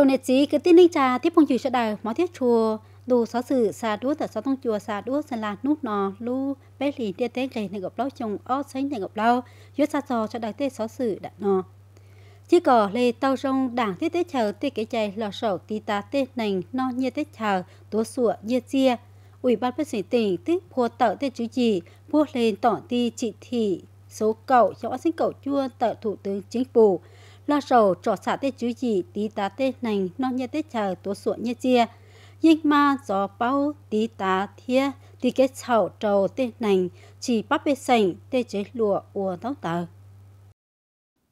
cho nên chỉ cái tin linh trà tiếp phong chữ sẽ đài mọi thiết chùa đồ xó sự xà đuối, tại xó tông chùa xà đúa sẽ là nút nò lu bé lì đê tế gầy này gặp lâu chồng ó xanh, này gặp lâu dưới xa trò sẽ đài tê xó sự đã nò chỉ có lê tàu rong đảng tiết tế chờ tê kế chạy lò sổ tí ta tê nành no như tế chờ tố sụa như chia ủy ban phát triển tỉnh tức phua tợ tê chú gì phua lên tỏ ti chỉ thị số cậu cho xanh cậu chua tợ thủ tướng chính phủ là sầu trọ xạ tê chứ gì tí tá tê nành non nhé tê chờ tố sụa nhé chia nhưng mà gió bao tí tá thia tí cái chảo trầu tê nành chỉ bắp bê sành tê chế lụa ua tóc tờ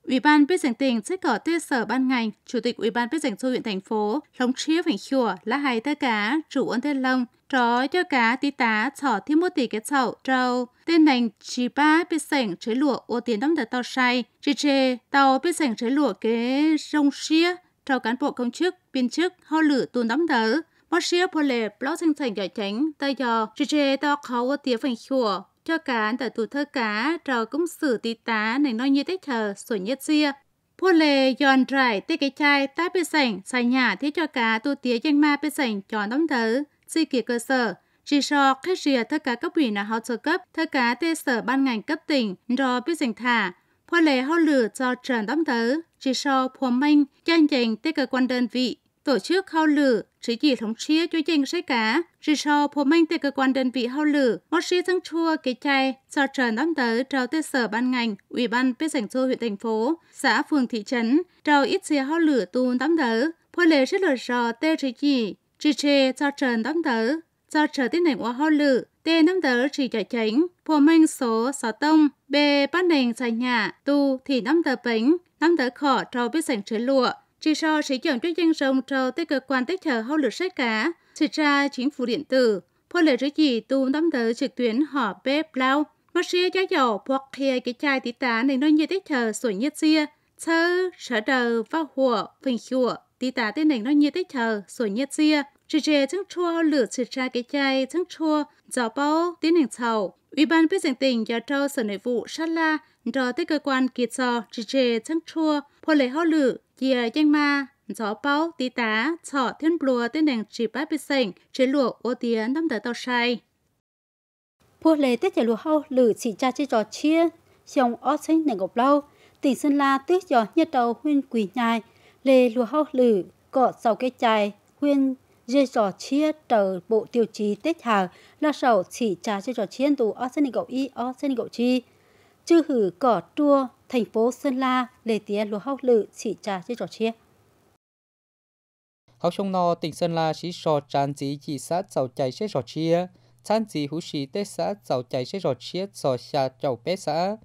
Ủy ban biết rằng tỉnh sẽ có tê sở ban ngành, Chủ tịch Ủy ban biết rằng huyện thành phố, lóng chia vành chùa, lá hai tê cá, chủ ơn tên lông, tró cho cá tí tá, trỏ thi mô tỷ kết chậu, trâu, tên nành chỉ ba biết rằng chế lụa ô tiền đóng đợt tàu say, chỉ chê tàu biết rằng chế lụa kế rong chia, trâu cán bộ công chức, viên chức, ho lử tùn đóng đỡ, mất chia phô lệ, blog sinh thành giải tránh, tay giò, chỉ chê tàu khó ô tía vành chùa, cho cả tại tù thơ cá trò cũng xử tí tá này nói như thế thờ sổ nhất xia. Pua lề giòn rải tê cái chai tá bê sảnh xài nhà thế cho cá tu tía danh ma bê sảnh cho đóng thớ, di kỳ cơ sở. Chỉ so khách rìa thơ cá cấp ủy là hậu sơ cấp, thơ cá tê sở ban ngành cấp tỉnh, rồi bê sảnh thả. Pua lề hậu lửa cho trần đóng thớ, chỉ so phô minh, trang chành tê cơ quan đơn vị tổ chức hao lử chỉ chỉ thống chia cho dành sách cả, chỉ sau phố minh tại cơ quan đơn vị hao lử một sĩ thăng chua kế chay cho trần đón tới trao tới sở ban ngành ủy ban bên sảnh chua huyện thành phố xã phường thị trấn trao ít xe hao lử tu đón tới phố lệ rất lột rò tê chỉ chỉ chỉ chê cho trần đón tới cho trở tiến hành của hao lử tê năm tớ chỉ chạy tránh phố minh số sáu tông b bắt nền xài nhà tu thì năm tờ bánh năm tớ khỏ trao biết sảnh chế lụa chỉ so sử dụng cho dân rộng cho tới cơ quan tích thờ hậu lực sách cả thực ra chính phủ điện tử, phô lời rửa gì tu tấm tờ trực tuyến họ bếp lao, mà sẽ cho dầu hoặc kia cái chai tí tá nên nơi như tích thờ sổ nhất xia, sơ sở đờ và hùa, phình chùa tí tá tên nền nói như tích thờ sổ nhất xia, chỉ chế chẳng chua lửa thực ra cái chai chẳng chua, dò bao tiến hành sầu. Ủy ban biết rằng tỉnh cho trâu sở nội vụ sát la, rồi tới cơ quan kiệt sò chỉ chế chẳng chua, phô lời hậu lửa kia chanh ma gió bao tí tá chọ thiên plua tên đèn chỉ bát bê sành chế lụa ô tiến năm tờ tàu sai phu lê tết chế lụa hâu lử chỉ cha chế trò chia trong ó xanh nền gọc lâu tỉnh sơn la tước gió nhất đầu huyên quỳ nhai lê lụa hâu lử cọ sau cái chài huyên dê trò chia tờ bộ tiêu chí tết hà là sầu chỉ cha chế trò chiên tù ó xanh nền gọc y ó xanh nền gọc chi chư hử cỏ chua thành phố Sơn La, lề tía lúa hóc lự chỉ trà chứ trò chia. Học sông nò tỉnh Sơn La chỉ sò tràn dí chỉ xã giàu chạy sẽ trò chia, chán dí hữu xí tết xã giàu chạy sẽ trò chia sò xa chậu bé xã,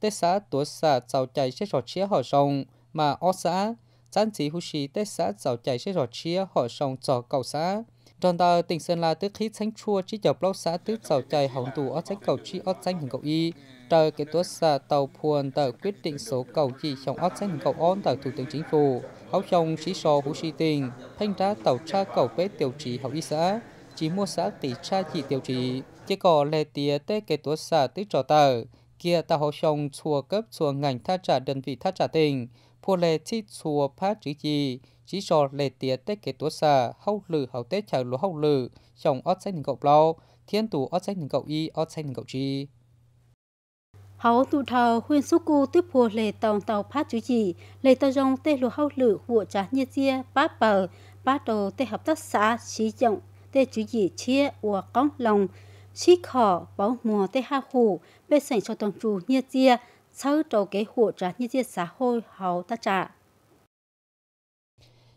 tết xã tuổi xã giàu chạy sẽ trò chia họ sông mà ó xã, chán dí hữu xí tết xã giàu chạy sẽ trò chia họ sông trò cầu xã. Tròn tờ tỉnh Sơn La tức khí tránh chua chỉ chọc lóc xã tức giàu chạy hỏng tù ó tránh cầu chi ó tránh hình cầu y, trợ cái tuốt xã tàu phuồn tờ quyết định số cầu chỉ trong ót xét cầu ôn tờ Thủ tướng Chính phủ, hậu trong sĩ so hữu sĩ tiền thanh tra tàu tra cầu bế tiêu chí hậu y xã, chỉ mua xã tỷ tra chỉ tiêu chí, chỉ có lệ tía tê cái tuốt xã tích trò tờ, kia tàu hậu trong chùa cấp chùa ngành tha trả đơn vị tha trả tình, phù lệ chi chùa phát chữ gì, chỉ cho lệ tía tê cái tuốt xã hậu lử hậu tê trả lúa hậu lử, trong ót xét cầu lâu, thiên tù ót xét cầu y ót xét cầu chi hầu tụ thầu khuyên xúc cu tiếp phù lệ tàu tàu phát chú chỉ lệ tàu dòng tê lùa hậu lự của trả như chia bá bờ bá đồ tê hợp tác xã xí trọng tê chú chỉ chia của cống lòng xí khỏ báo mùa tê ha hủ bê sảnh cho tổng chủ như chia sau trầu kế hỗ trả như chia xã hội hầu ta trả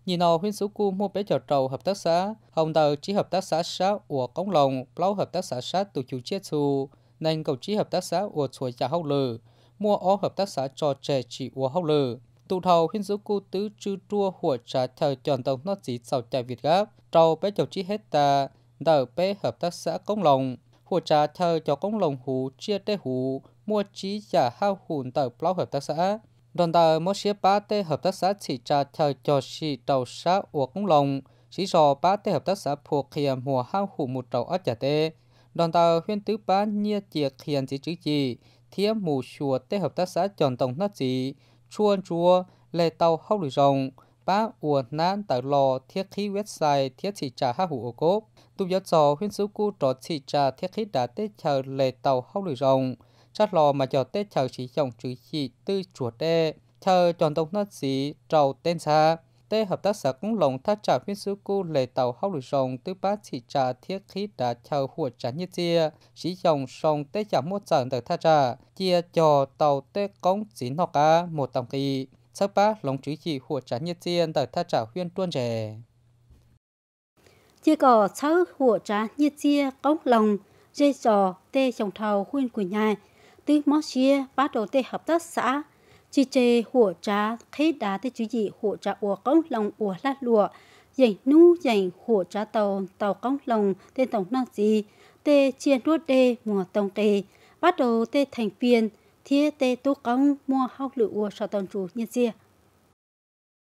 nhìn nào huyên số cu mua bé chợ trầu hợp tác xã hồng tờ chỉ hợp tác xã xã của cống lòng lâu hợp tác xã xã tụ chủ chia xu nên cầu trí hợp tác xã của chuối nhà hậu lờ, mua ó hợp tác xã cho trẻ chỉ của hậu lờ. Tụ thầu huyên giữ cô tứ chư tua hùa trả theo tròn tổng nó chỉ sầu chạy Việt Gáp, trâu bé chầu trí hết ta, đỡ bé hợp tác xã công lòng. hùa trả thờ cho công lòng hủ chia tê hủ, mua trí giả hao hùn tờ plau hợp tác xã. Đoàn tờ một chia ba tê hợp tác xã chỉ trả thờ cho chị đầu xã của công lòng, chỉ do ba tê hợp tác xã phù kia mùa hao hủ một trầu ở trả tê đoàn tàu huyên tứ bá nhia chiệt hiền chỉ chữ gì thiếp mù chùa tế hợp tác xã chọn tổng nát gì chuôn chùa lê tàu hóc lửa rồng bá ua nán tại lò thiết khí website thiết chỉ trả hát hủ ô cốp tu giáo trò huyên sứ cu trò chỉ trả thiết khí đã tế chờ lê tàu hóc lửa rồng chắc lò mà chờ tế chờ chỉ dòng chữ gì tư chùa đê chờ chọn tổng nát gì trầu tên xa tế hợp tác xã cũng lòng thác trả phiên sư cu lệ tàu hao lụi rồng tư bá chỉ trả thiết khí đã chờ hùa trả như chia sĩ dòng sông tế trả mua chẳng được thác trả chia cho tàu tế cống chỉ nọ cá một tổng kỳ sắc bá lòng chữ chỉ hùa trả như chia được thác trả huyên tuôn trẻ chia cỏ sáu hùa trả như chia cống lòng dây trò tế trồng thầu huyên của nhà tư mó chia bá đầu tế hợp tác xã chỉ chê hồ trà thế đá thế chứ gì hồ trà ủa cống lòng ủa lát lụa dành nu dành hồ trà tàu tàu cống lòng tên tổng năng gì tê chiên nuốt đê mùa tổng tê bắt đầu tê thành viên thiết tê tố cống mua học lựa ủa sao tổng chủ nhân xia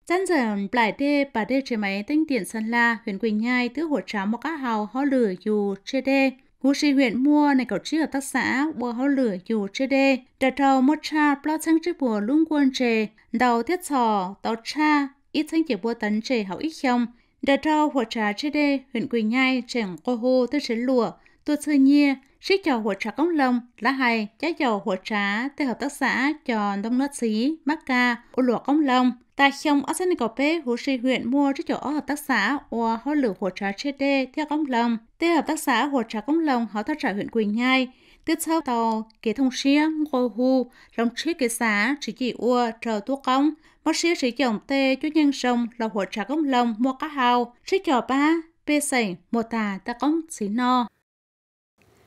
Chân dần lại đê bà đê chế máy tinh tiền sân la huyện Quỳnh Nhai tứ hồ trá một cá hào ho lửa dù chê đê. Gu si huyện mua này cầu chi ở tác xã bùa hó lửa dù chê đê. Trà trầu mô cha bó chăng trí bùa luôn quân chê. Đầu thiết sò, tàu cha, ít thanh chỉ bùa tấn chê hảo ít không. Trà trầu hồ trà chê đê huyện Quỳnh Nhai chẳng cô hô tư chế lụa. Tôi sư nhia, sĩ chầu hồ trà công lông, lá hay, chá chầu hồ trà tới hợp tác xã tròn đông nước xí, mắc ca, ô lụa công lông. Tại trong ở sân cỏ hồ sĩ huyện mua rất chỗ hợp tác xã và họ lửa hồ trà chê đê theo công lòng. Tê hợp tác xã hồ trà công lòng họ tác trả huyện Quỳnh Nhai. Tiếp sau tàu, kế thông xía ngô hù, lòng trí kế xã, chỉ chỉ ua, trờ tu công. Mất xia sĩ chồng tê chú nhân sông là hồ trà công lòng mua cá hào, trí trò ba, bê sảy mùa tà ta công xí no.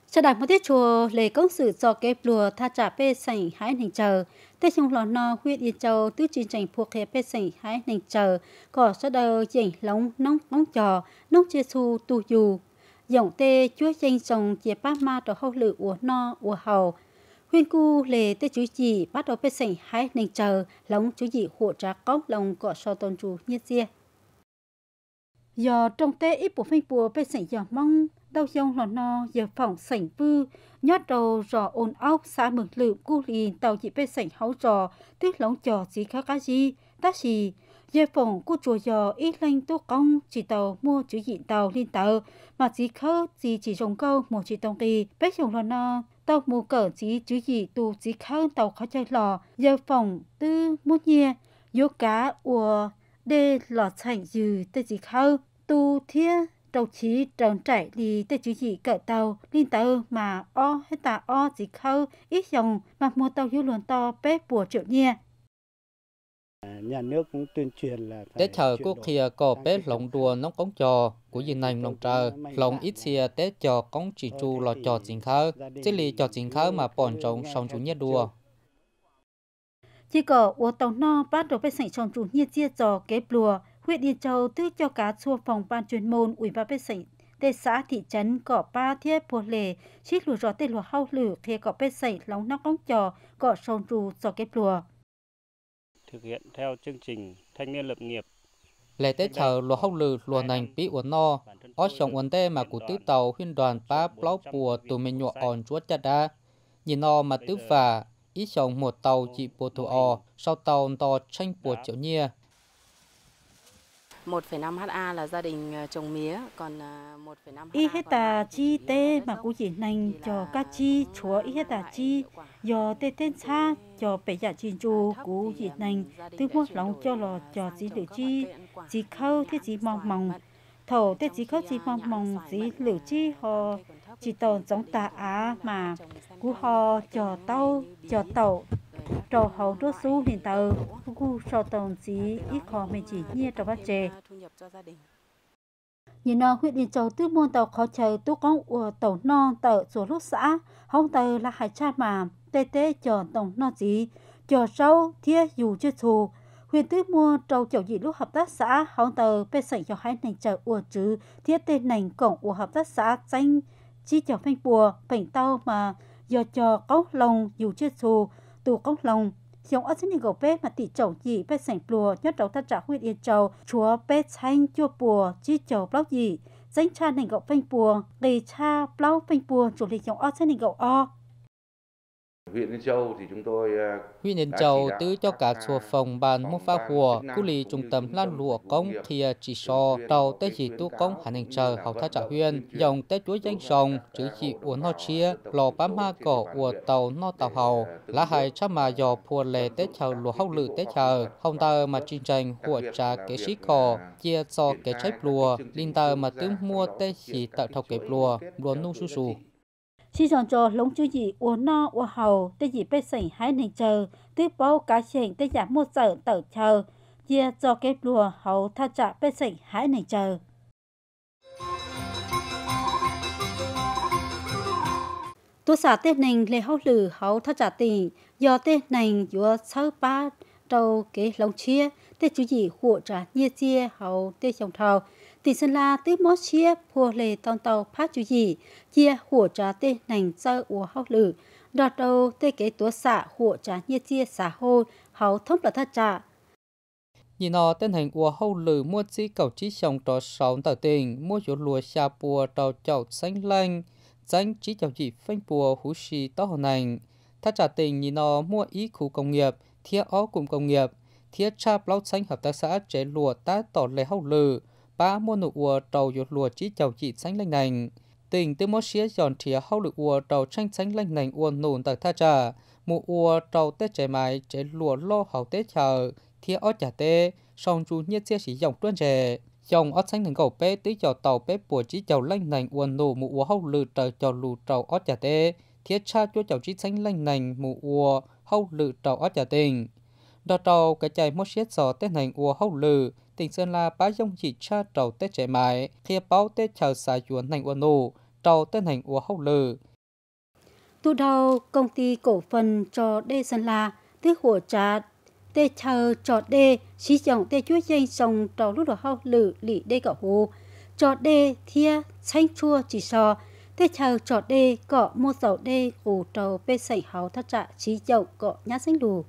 Sẽ đạt một tiết chùa lề công sự cho kép lùa tha trả bê sảy hai hình chờ tê sông lò no huyện yên châu tứ trình trình phuộc khép bê sảnh hái nành chờ cỏ sơ đầu chỉnh lóng nóng bóng trò nóng chê su tu dù dòng tê chúa chanh sông chia bát ma trò hậu lự ủa no ủa hầu huyên cu lề tê chú chỉ bắt đầu bê sảnh hái nành chờ lóng chú chỉ hộ trá cốc lòng cỏ so tôn chú nhiên diê do trong tê ít bộ phanh bùa bê sảnh dòng mong đau dông lò no giờ phòng sảnh vư, nhót đầu rò ôn ốc xã mực lự cu lì tàu chỉ bê sảnh háu rò, tuyết lóng trò dì khá cá gì, tá gì. Giờ phòng cu chùa giò ít lanh tô công, chỉ tàu mua chữ diện tàu lên tàu, mà chỉ khớ gì chỉ trồng câu một chỉ tông kỳ, bế chồng lò no tàu mù cỡ chỉ chữ gì tu chỉ khăn tàu khó chơi lò giờ phòng tư mút nhẹ vô cá ùa đê lò sảnh dừ tê chỉ khăn tu thiên trâu chí trần trại đi tới chữ gì cỡ tàu linh tàu mà o hay tà o gì khâu ít dòng mà mua tàu yếu luồn to bé bùa triệu nhia à, nhà nước cũng tuyên truyền là tế chờ quốc kia có bé lòng đùa nóng cống trò của dân này lòng trờ lòng ít xìa tế cho cống chỉ chu lò trò chính khâu chế lì trò chính khâu mà bọn trọng sòng chủ nhất đùa chỉ có ô tàu no bắt đầu phải sảnh sòng chủ nhất chia trò kế bùa huyện Yên Châu tư cho cá xua phòng ban chuyên môn ủy ban bế sảnh tê xã thị trấn cỏ ba thiết bồ lề chít lùa rõ tê lùa hau lử khê cỏ bế sảnh lóng nóc ống trò cỏ sông rù cho kép lùa. Thực hiện theo chương trình thanh niên lập nghiệp Lễ tế chờ lùa hốc lừ lùa nành bị uốn no, ó chồng uốn tê mà cụ tứ tàu huyên đoàn ba bó bùa tù mình nhọ on chúa chặt đá. Nhìn no mà tứ phà, ít chồng một tàu chị bùa tù o, sau tàu to tranh bùa triệu nhia. 1,5 ha là gia đình trồng ờ, mía, còn 1,5 ha... hecta chi tê mà cụ chỉ nành cho các chi chúa y hecta ờ, chi, do tê tên xa ờ, cho bể giả dạ chín chu cụ chỉ nành, tư mua lòng cho lò cho chỉ lửa chi, chỉ khâu thế chỉ mong mong, thổ thế chỉ khâu chỉ mong mong chỉ lửa chi họ chỉ tồn giống tà á mà cụ họ cho tàu, cho tàu trò hậu đua su hiện tại gu cho tổng chí ít khó mình chỉ nhiên trò bắt chè nhìn nó huyện đi châu tư môn tàu khó chờ tu con ủa tàu non tàu chùa lúc xã không tàu là hải cha mà tê tê chờ tổng non gì chờ sâu thia dù chưa thù huyện tư mua trâu chầu dị lúc hợp tác xã không tàu bê sảnh cho hai nành chờ ủa chứ thiết tê nành cổng ủa hợp tác xã danh chi chờ phanh bùa phanh tàu mà giờ chờ có lòng dù chưa thù tù công lòng dùng ở trên gỗ bé mà tỷ chậu gì bé sảnh plùa nhất đầu ta trả huyết yên châu chúa bé xanh chua bùa chi chậu bóc gì danh cha nành gậu phanh bùa gây cha bóc phanh bùa chủ lịch dùng ở trên gậu o Huyện Yên Châu thì chúng tôi à, Huyện Yên Châu tứ cho cả chùa à, phòng bàn mua phá hùa, cú lì trung tâm lan lụa công thì chỉ so tàu tới chỉ tu công hành hành chờ học tha trả huyện, dòng tới chúa danh sòng, à, chữ chỉ uốn nó chia, lò bám ma cổ của tàu no tàu hầu, lá hai chắc mà dò phùa lề tới chờ lụa hậu lự tới chờ, hồng tờ mà chương trình của trà kế sĩ cổ, chia cho kế trách lùa, linh tờ mà tướng mua tới chỉ tạo thọc kế lùa, lùa nu su su xin chọn cho lông chú gì uống no uống hầu tới gì bên sảnh hai nền chờ tiếp bao cá chèn tới giảm một giờ tẩu chờ chia cho kép lùa hầu tha trả bên sảnh hai nền chờ tôi xả tết nành lê hậu lử hậu tha trả tiền do tết nành do sáu ba đầu kế lông chia tết chú gì hộ trả như chia hậu tết chồng thầu tỉnh Sơn La tức mót chia phù lề tòn tàu phát chú gì, chia hủa trà tê nành sơ ua hóc lử, đọt đầu tê kế tố xạ hủa trà như chia xả hô, háo thông là thật trạ. Nhìn nó tên hành ua hâu lử mua chi cầu chi chồng trò sáu tờ tình, mua chỗ lùa xa bùa trò chậu xanh lanh, danh chỉ chào chỉ phanh bùa hú xì to hồn hành. Thật trả tình nhìn nó mua ý khu công nghiệp, thiết ó cụm công nghiệp, thiết cha blau xanh hợp tác xã chế lùa tá tỏ lệ hậu lử, ba mua nụ ua trầu dột lùa chỉ chầu chỉ sánh lanh nành tình tư mô xía giòn thía hau lụ ua trầu tranh sánh lanh nành ua nùn tạc tha trà mụ ua trầu tê trẻ mái trẻ lùa lô hậu tê chờ thía ớt chả tê song chú nhiệt xía xí dòng tuân trẻ dòng ớt sánh nành cầu bé tí chầu tàu bé bùa chỉ chầu lanh nành ua nụ mụ ua hau lự trầu chầu lù trầu ớt chả tê thía cha chúa chầu chỉ sánh lanh nành mụ ua hau lự trầu ớt chả tình đo trầu cái chạy mô xía giò tê nành ua hau lự tỉnh Sơn La bá dông chỉ cha trầu tết trẻ mãi, khi báo tết chờ xả yuan nành uan nụ, trầu tết nành ua hậu lử. Tu đào công ty cổ phần cho đê Sơn La, thứ hủa trà tê chờ cho đê, xí dòng tê chúa dây sông trầu lúc đó hậu lử lị đê cỏ hồ. Cho đê thia xanh chua chỉ so, tê chờ cho đê cọ mua dầu đê củ trầu bê sảy hào thắt trạ xí dầu cọ nhát xanh lù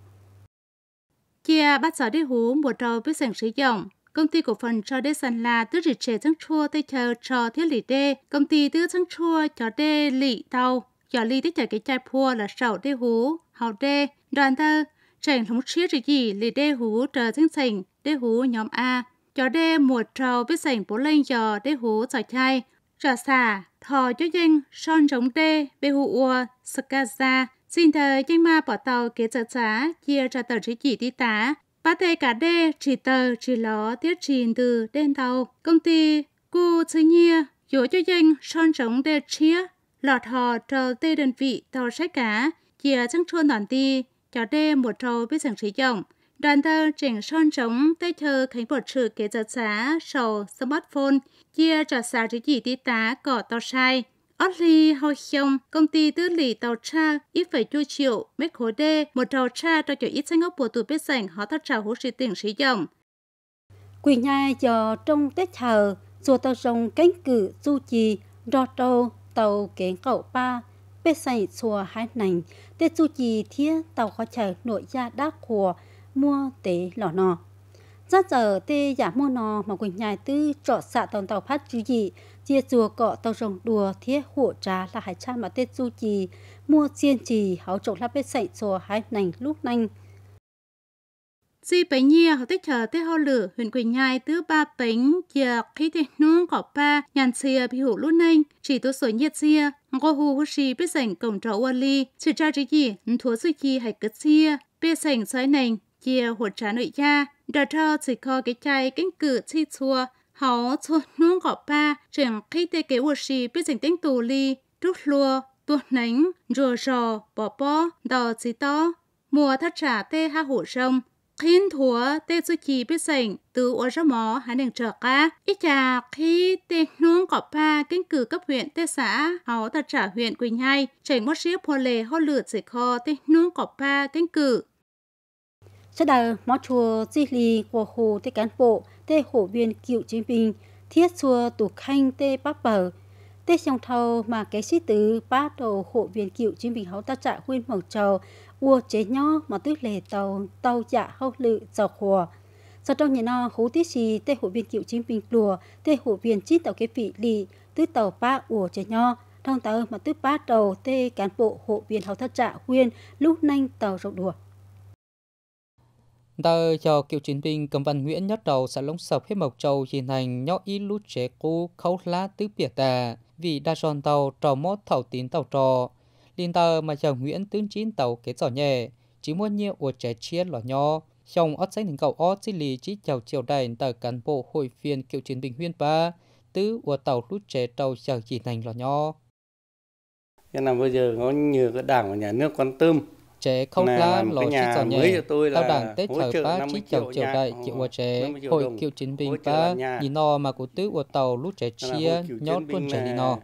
kia bắt giờ đi hú một trâu với sẵn sử dụng công ty cổ phần cho đê sàn là tứ rỉ trẻ trắng chua tây chờ cho thiết lý đê công ty tứ trắng chua cho đê lị tàu cho ly tích chờ cái chai pua là sầu đê hú hậu đê đoàn thơ trành thống chiếc gì gì lì đê hú chờ sinh sành đê hú nhóm a cho đê một trâu với sành bố lên giờ đê hú trò chai trò xả thò cho danh son trống đê bê hú ua skaza xin thờ chanh ma bỏ tàu kế trợ giá chia cho tờ trí chỉ tí tá ba thầy cả đê chỉ tờ chỉ ló tiết trình từ đen tàu công ty cô chứ nhia dỗ cho danh son trống đê chia lọt hò trầu tê đơn vị tàu sách cá chia trăng chuôn đoàn ti cho đê một trầu biết sẵn trí chồng đoàn thơ chỉnh son trống tê thơ khánh bột trừ kế trợ giá sầu smartphone chia cho xà trí chỉ tí tá cỏ tàu sai Otley Hoxiong, công ty tư lý tàu tra ít phải chua triệu mét khối đê, một tàu tra cho chỗ ít xanh ngốc bộ tù bếp sảnh họ thắt trào hữu sĩ tiền sử dụng. Quỳ nhà giờ trong tết thờ, dù tàu rồng cánh cử du trì, đo tàu tàu kế cậu ba, bếp sảnh chùa hai nành, tết du trì thiết tàu có chờ nội gia đác của mua tế lỏ nò Rất giờ tê giả mua nò mà quỳnh nhà tư trọ xạ tàu tàu phát chú dị, chia chùa cọ tàu rồng đùa thiết hộ trà là hải cha mà tết du trì mua chiên trì háo trộn lá bếp sậy chùa hai nành lúc nanh Si bấy nhia họ tích chờ tết ho lửa huyện quỳnh nhai tứ ba bánh kia khi tết nướng cỏ ba nhàn xìa bị hủ lúc nanh chỉ tố số nhiệt xìa ngô hù hù xì biết sảnh cổng trọ ua ly chỉ tra chỉ gì thua sư chi hay cất xìa biết sảnh xoáy nành kia hột trà nội gia đợt thơ chỉ kho cái chai cánh cử chi chùa hầu cho nuông gọ ba trường khi tế kế ua xì biết dành tính tù li rút lùa tuột nánh rùa rò bỏ bó đò xì to mùa thắt trả tê ha hủ sông khiến thua tê su chi biết dành từ ua ra mó hà nền trở ca ít chà khi tê nuông gọ ba kinh cử cấp huyện tê xã hầu thắt trả huyện quỳnh hai chảnh mất xếp hồ lệ hồ lượt dạy kho tê nuông gọ ba kinh cử sẽ đời mó chùa di lì của hồ tê cán bộ tê hổ viên cựu chiến binh thiết xua tủ khanh tê bác bờ tê trong thâu mà cái sĩ tứ bát đồ hộ viên cựu chiến binh hấu ta trạ khuyên mỏng trầu ua chế nho mà tức lề tàu tàu dạ hâu lự dọc hùa sau trong nhà no hú tiết gì tê hộ viên cựu chiến binh lùa tê hộ viên chín tàu cái vị lì tứ tàu ba ua chế nho thông tàu mà tứ bát đầu tê cán bộ hộ viên hấu ta trạ khuyên lúc nhanh tàu rộng đùa đã cho cựu chiến binh Cầm Văn Nguyễn nhất đầu xã lông sập hết Mộc Châu chỉ hành nhỏ ít lút chế cú khấu lá tứ bìa tà vì đa tròn tàu trò mốt thảo tín tàu trò. Liên tờ mà chàng Nguyễn tướng chín tàu kế giỏ nhẹ, chỉ muốn nhiều ổ trẻ chia lỏ nhỏ Trong ớt sách thành cầu ớt xin lý chỉ chào chiều đại tờ cán bộ hội viên cựu chiến binh Huyên Ba, tứ ổ tàu lút chế tàu chờ chỉ thành lỏ nhỏ. Thế là bây giờ có nhiều cái đảng và nhà nước quan tâm chế không la lộ chít giàu nhẹ tao đảng tết thờ ba chít giàu triều đại chịu hòa chế hội cựu chiến binh ba nhìn no mà cụ tứ của tàu lúc trẻ chia nhót quân chế đi no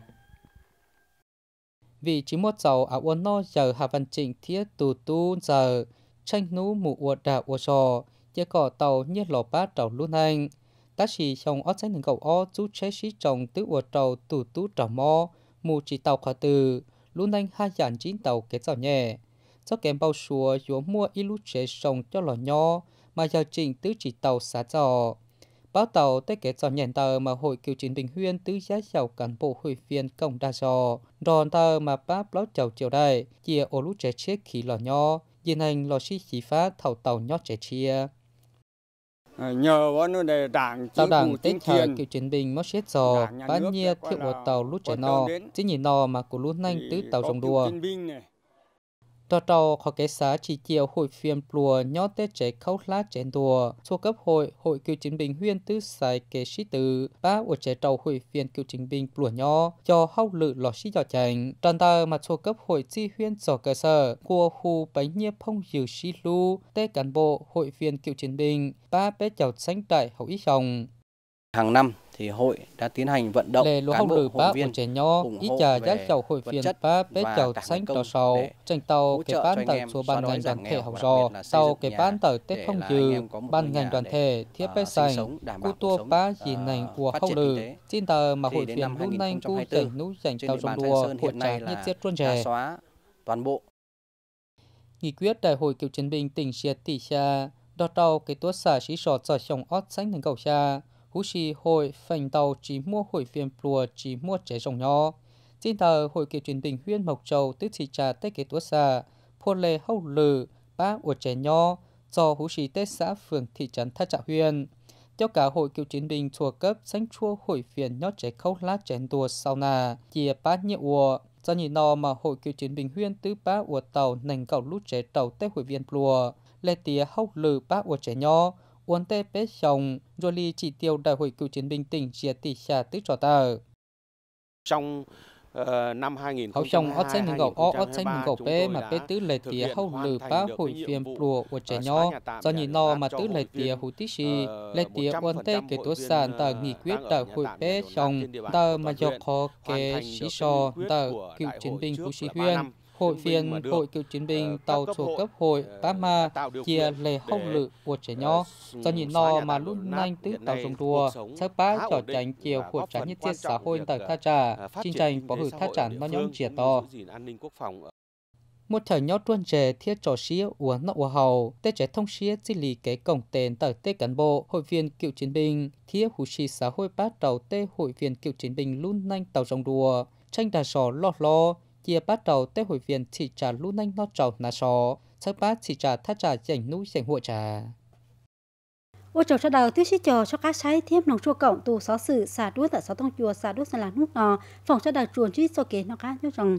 vì chỉ một giàu ảo uốn no giờ hà văn trịnh thiết tù tu giờ tranh nú mụ uột đạ uột sò chế cỏ tàu như lò ba trầu luôn hành ta chỉ trong ót sách cầu o chú chế sĩ chồng tứ uột trầu tù tú trầu mo mù chỉ tàu khả từ luôn anh hai dàn chín tàu kế giàu nhẹ do kèm bao xùa chúa mua y lú chế sông cho lò nho mà giờ trình tứ chỉ tàu xá trò báo tàu tới kế trò nhận tờ mà hội cựu chiến bình huyên tứ giá giàu cán bộ hội viên công đa trò đòn tờ mà bác lót chào chiều đây chia ô lú chế chết khí lò nho diện hành lò xí chỉ phá thảo tàu nho chế chia à, nhờ vào nó đây đảng tao đảng tết thời cựu chiến binh mất chết giò bán nhia thiệu của tàu lút trẻ nò chỉ nhìn nò mà của lút nhanh tứ tàu rồng đùa tòa tàu khó kế xá chỉ chiều hội phiên plùa nhó tê chế khâu lá chế đùa, số cấp hội, hội cựu chiến binh huyên tứ xài kế sĩ tử, ba ổ chế tàu hội phiên cựu chiến binh plùa nhó, cho hâu lự lò sĩ dò chành tròn tờ mà số cấp hội chi huyên dò cơ sở, của khu bánh nhiếp phong dự sĩ lu tê cán bộ, hội viên cựu chiến binh, ba bé chào sánh đại hậu ý chồng. Hàng năm, thì hội đã tiến hành vận động Lê cán bộ hội viên ủng hộ về vật chất và cả ngày công để hỗ trợ cho anh em xóa đói giảm nghèo và đặc biệt là xây dựng nhà để là anh em có một ngôi nhà để ờ, sinh sống đảm bảo cuộc sống ờ, phát triển kinh tế. Thì đến năm 2024, dành địa bàn đua Sơn hiện nay là đã xóa toàn bộ nghị quyết đại hội cựu chiến binh tỉnh Siết Tỷ Sa, đo tàu cái tuốt xả sĩ sọt sở chồng ót xanh thành cầu xa, hú xì hội phành tàu chỉ mua hội viên plua chỉ mua trẻ rồng nho. Trên tờ hội kiều truyền bình huyên mộc châu tức thị trà tết kế tuốt xa phô lê hâu lử, bá của trẻ nho, do hú xì tết xã phường thị trấn thác trạ huyên. Tiêu cả hội kiều chiến binh thuộc cấp danh chua hội phiền nhót trẻ khâu lá chén đùa sau nà, chia bá nhẹ ùa. Do nhị nò mà hội kiều chiến binh huyên tứ ba ùa tàu nành cầu lút trẻ tàu tết hội viên plua lê tía hâu lử ba ùa trẻ nho, uốn tê bế sông, rồi lì chỉ tiêu đại hội cựu chiến binh tỉnh chia tỷ xa tức trò tờ. Trong Uh, năm 2022 trong ớt sách mình gọc ớt ớt sách mình gọc bê mà bê tứ lệ tía hậu lử bá hội phiền bùa của trẻ nhỏ do nhìn no mà tứ lệ tía hủ tích xì ờ, lệ tía quân tê kể tố sản tờ ờ, nghị quyết đại hội bê xong tờ mà dọc khó kê sĩ so tờ cựu chiến binh của sĩ huyên Hội viên Hội cựu chiến binh ờ, tàu thuộc cấp hội ờ, Pama chia lề hông lự của trẻ ờ, nhỏ. Do nhìn nó mà lúc nhanh tứ tàu dùng đùa, sắc bá cho tránh chiều của trái nhất thiết xã hội tại tha trà, chính tranh bỏ hử tha trà nó nhóm chia to một thời nhỏ tuân trẻ thiết trò xía của nọ của hầu tết trẻ thông xía chỉ lì cái cổng tên tại tê cán bộ hội viên cựu chiến binh thiết hủ xì xã hội bát đầu tê hội viên cựu chiến binh luôn nhanh tàu dòng đùa tranh đà sò lọt lo chia bắt đầu tới hội viên chỉ trả lũ nhanh nó trầu nà sọ, sắc bát chỉ trả thắt trả dành núi dành hộ trả. Ô trầu cho đầu tiêu sĩ trò cho các cháy thêm nồng chua cộng tù xó sự xả đuốt ở xó tông chùa xả đuốt xả là nút nò, phòng cho đầu chuồn chứ cho kế nó cá nhớ rằng